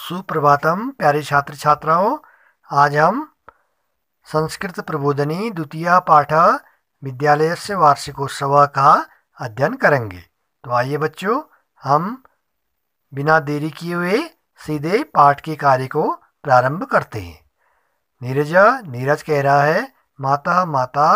सुप्रभातम प्यारे छात्र छात्राओं आज हम संस्कृत प्रबोधनी द्वितीय पाठ विद्यालय से वार्षिकोत्सव का अध्ययन करेंगे तो आइए बच्चों हम बिना देरी किए हुए सीधे पाठ के कार्य को प्रारंभ करते हैं नीरजा नीरज कह रहा है माता माता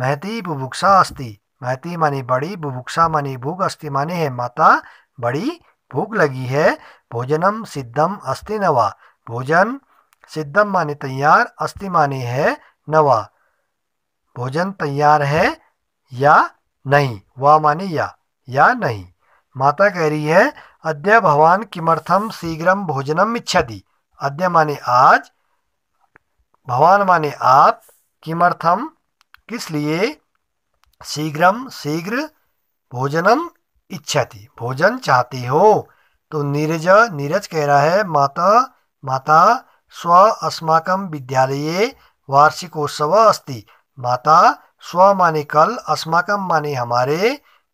महती बुभुक्सा अस्ति महती माने बड़ी बुभुक्सा माने भूख अस्ति माने है माता बड़ी भूख लगी है भोजनम सिद्धम अस्ति नवा भोजन सिद्धम माने तैयार अस्ति माने है नवा भोजन तैयार है या नहीं वा माने या या नहीं माता कह रही है अद्य भवान किमर्थम शीघ्रम भोजनम इच्छति अद्य माने आज भवान माने आप किमर्थम किस लिए शीघ्रम शीघ्र भोजनम इच्छति भोजन चाहते हो तो नीरज नीरज कह रहा है माता माता स्व अस्माक विद्यालय वार्षिकोत्सव अस्ति माता स्व माने कल अस्माक माने हमारे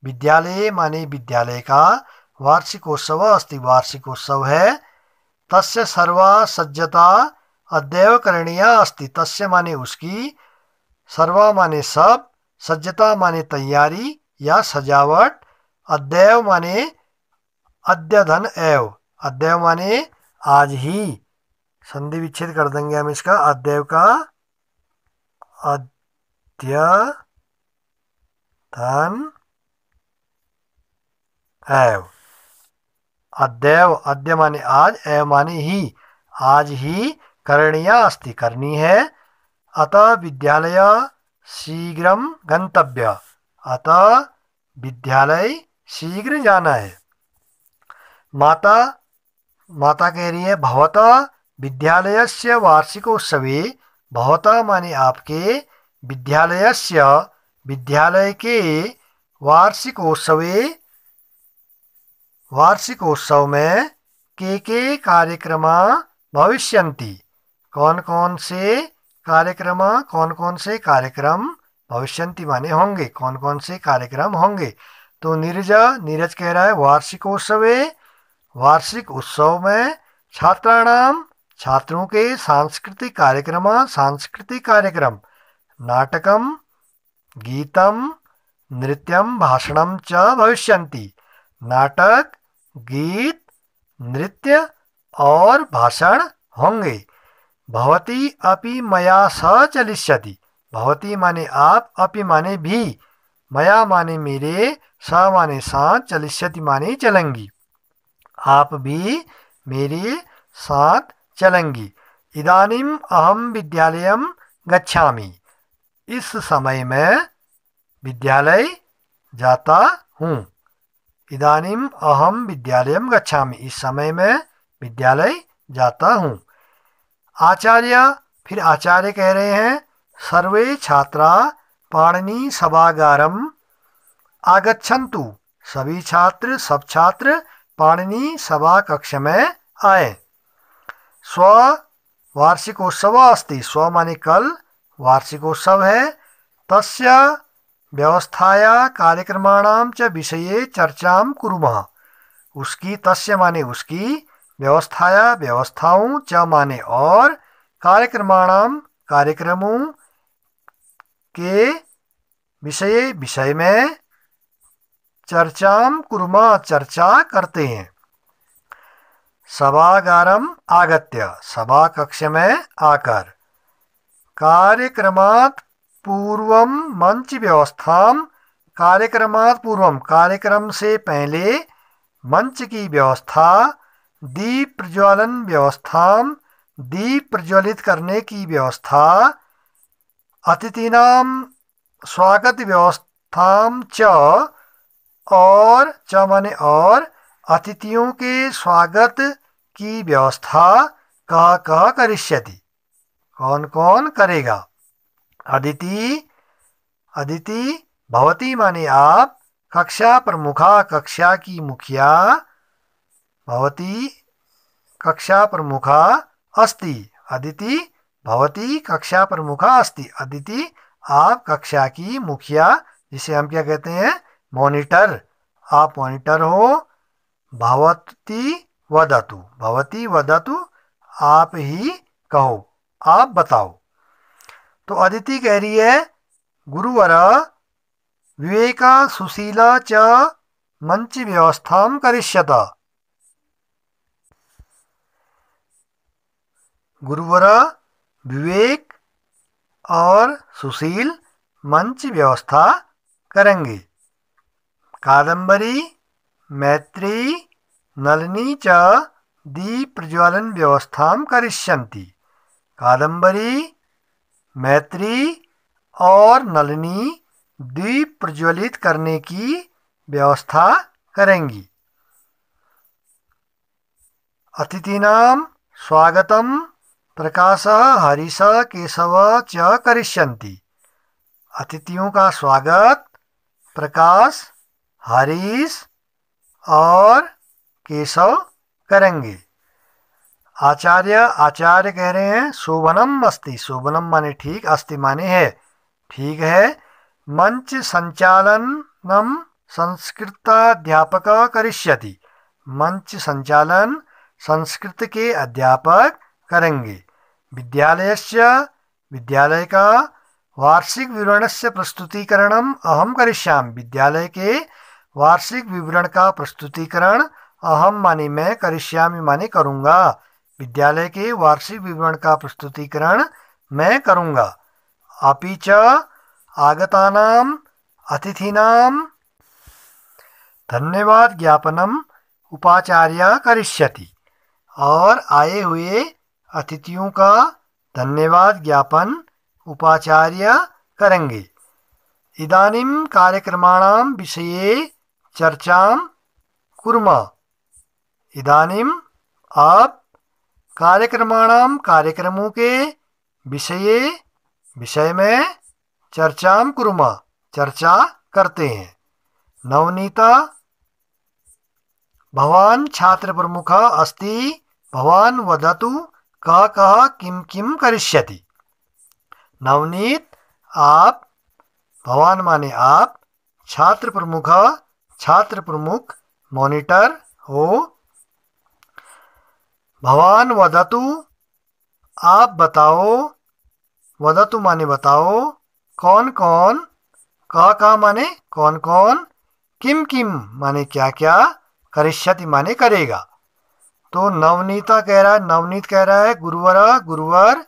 विद्यालय माने विद्यालय का वार्षिकोत्सव अस्ति वार्षिकोत्सव है तस् सर्वा सज्जता अद्यव करणीय अस्ति तस् माने उसकी सर्वा माने सब सज्जता माने तैयारी या सजावट अद्यव माने अद्यधन एव अद्य माने आज ही संधि विच्छेद कर देंगे हम इसका अद्यव का अद्यधन एव अद्यव अद्य माने आज एव माने ही आज ही करणीय अस्ति करनी है अतः विद्यालय शीघ्र गंतव्य अतः विद्यालय शीघ्र जाना है माता माता कह रही है भवता विद्यालय से वार्षिकोत्सव भवता माने आपके विद्यालय से विद्यालय के वार्षिकोत्सव वार्षिकोत्सव में के के कार्यक्रम भविष्य कौन कौन से कार्यक्रम कौन कौन से कार्यक्रम भविष्य माने होंगे कौन कौन से कार्यक्रम होंगे तो नीरज नीरज कह रहा है वार्षिकोत्सव वार्षिक उत्सव में छात्राणाम छात्रों के सांस्कृतिक कार्यक्रम सांस्कृतिक कार्यक्रम नाटकम गीतम नृत्यम भाषणम च भविष्य नाटक गीत नृत्य और भाषण होंगे भवती अपि मया सह चलिष्यति भवती माने आप अपि माने भी मया माने मेरे सा माने सा चलिष्यति माने चलेंगी आप भी मेरे साथ चलेंगी इदानीम अहम विद्यालय गच्छामि इस समय मैं विद्यालय जाता हूँ इदानीम अहम विद्यालय गच्छामि इस समय मैं विद्यालय जाता हूँ आचार्य फिर आचार्य कह रहे हैं सर्वे छात्रा पाणनी सभागारम आगछंतु सभी छात्र सब छात्र पाणिनि सभा कक्ष में आए स्व वार्षिकोत्सव अस्त स्व माने कल वार्षिकोत्सव है तस् व्यवस्थाया कार्यक्रमाणाम च विषय चर्चा कूम उसकी तस्य माने उसकी व्यवस्थाया व्यवस्थाओं च माने और कार्यक्रमाणाम कार्यक्रमों के विषय विषय में चर्चाम कुर्मा चर्चा करते हैं सभागारम आगत्य सभा कक्ष में आकर कार्यक्रमात् पूर्वम मंच व्यवस्था कार्यक्रमात् पूर्वम कार्यक्रम से पहले मंच की व्यवस्था दीप प्रज्वलन व्यवस्था दीप प्रज्वलित करने की व्यवस्था अतिथिनाम स्वागत व्यवस्था च और माने और अतिथियों के स्वागत की व्यवस्था कह कह करिष्यति कौन कौन करेगा अदिति अदिति भवती माने आप कक्षा प्रमुखा कक्षा की मुखिया भवती कक्षा प्रमुखा अस्ति अदिति भवती कक्षा प्रमुखा अस्ति अदिति आप कक्षा की मुखिया जिसे हम क्या कहते हैं मॉनिटर आप मॉनिटर हो भवती वदतु भवती वदतु आप ही कहो आप बताओ तो अदिति कह रही है गुरुवरा विवेका सुशीला च मंच व्यवस्था करिष्यत गुरुवरा विवेक और सुशील मंच व्यवस्था करेंगे कादंबरी मैत्री नलिनी च व्यवस्था करिष्यन्ति कादंबरी मैत्री और नलिनी दीप प्रज्वलित करने की व्यवस्था करेंगी अतिथिना स्वागतम प्रकाश हरीश केशव च करिष्यन्ति अतिथियों का स्वागत प्रकाश हरीश और केशव करेंगे आचार्य आचार्य कह रहे हैं शोभनम अस्थि शोभनम माने ठीक अस्थि माने है ठीक है मंच संचालनम संस्कृताध्यापक करिष्यति मंच संचालन संस्कृत के अध्यापक करेंगे विद्यालय विद्यालय का वार्षिक विवरण से प्रस्तुतिकरण अहम करिष्याम विद्यालय के वार्षिक विवरण का प्रस्तुतिकरण अहम माने मैं करिष्यामी माने करूँगा विद्यालय के वार्षिक विवरण का प्रस्तुतिकरण मैं करूँगा अभी च आगतानाम अतिथिनाम धन्यवाद ज्ञापनम उपाचार्य करिष्यति और आए हुए अतिथियों का धन्यवाद ज्ञापन उपाचार्य करेंगे इदानीं कार्यक्रमाणाम विषये चर्चा कूम इदानीम् आप कार्यक्रम कार्यक्रमों के विषय विषय में चर्चा कूम चर्चा करते हैं नवनीता छात्र प्रमुख अस्त भवान वदतु का कः किम किम करिष्यति नवनीत आप भवान माने आप छात्र प्रमुख छात्र प्रमुख मॉनिटर हो भवान वदतु आप बताओ वदतु माने बताओ कौन कौन का का माने कौन कौन किम किम माने क्या क्या करिष्यति माने करेगा तो नवनीता कह रहा है नवनीत कह रहा है गुरुवरा गुरुवर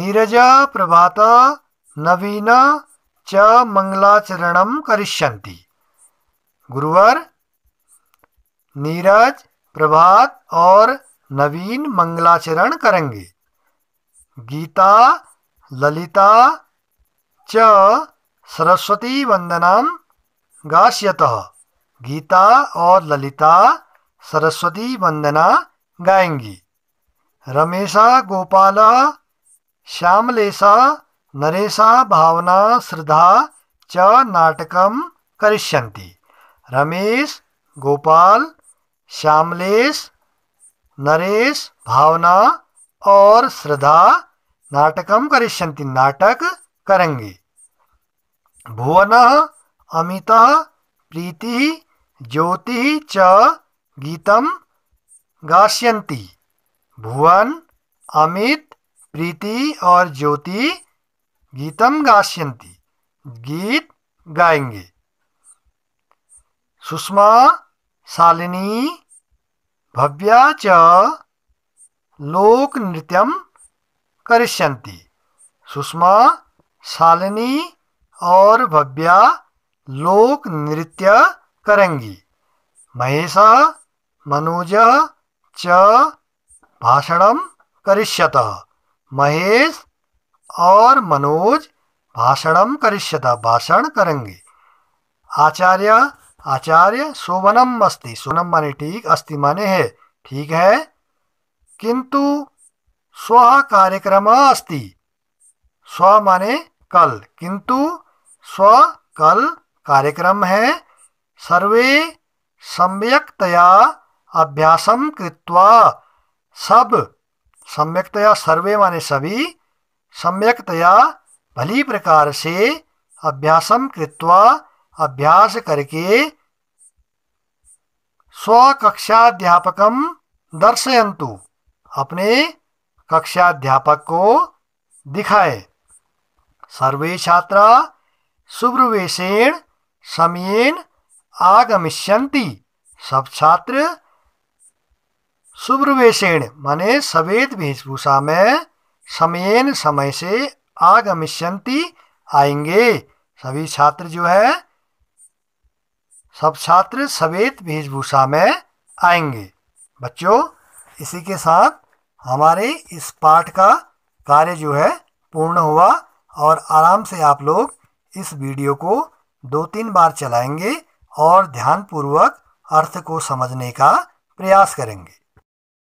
नीरजा प्रभाता नवीना च मंगलाचरणम करिष्यंती गुरुवर नीरज प्रभात और नवीन मंगलाचरण करेंगे गीता ललिता च सरस्वती वंदनम गाश्यत गीता और ललिता सरस्वती वंदना गाएंगी रमेशा गोपाल श्यामलेशा नरेशा भावना श्रद्धा च नाटकम करिष्यंती रमेश गोपाल श्यामलेश नरेश भावना और श्रद्धा नाटकम करिष्यंति नाटक करेंगे भुवन अमित प्रीति ज्योति च गीतम गास्यंती भुवन अमित प्रीति और ज्योति गीतम गास्यंती गीत गाएंगे सुषमा शालिनी भव्या च लोकनृत्यं करिष्यन्ति सुषमा शालिनी और भव्या लोक नृत्य करेंगी महेश मनोज च भाषण करिष्यत महेश और मनोज भाषण करिष्यत भाषण करेंगे आचार्य आचार्य सोवनम अस्ति सोनम माने ठीक अस्ति माने है ठीक है किंतु स्व कार्यक्रम अस्ति स्व माने कल किंतु स्व कल कार्यक्रम है सर्वे सम्यक्तया अभ्यासम कृत्वा सब सम्यक्तया सर्वे माने सभी सम्यक्तया भली प्रकार से अभ्यासम कृत्वा अभ्यास करके स्वकक्षाध्यापकम दर्शयंतु अपने कक्षाध्यापक को दिखाए सर्वे छात्रा सुब्रवेशेण समयेन आगमिष्यन्ति सब छात्र सुब्रवेशेण माने सवेद वेशभूषा में समयेन समय से आगमिष्यन्ति आएंगे सभी छात्र जो है सब छात्र सवेत वेशभूषा में आएंगे बच्चों इसी के साथ हमारे इस पाठ का कार्य जो है पूर्ण हुआ और आराम से आप लोग इस वीडियो को दो तीन बार चलाएंगे और ध्यानपूर्वक अर्थ को समझने का प्रयास करेंगे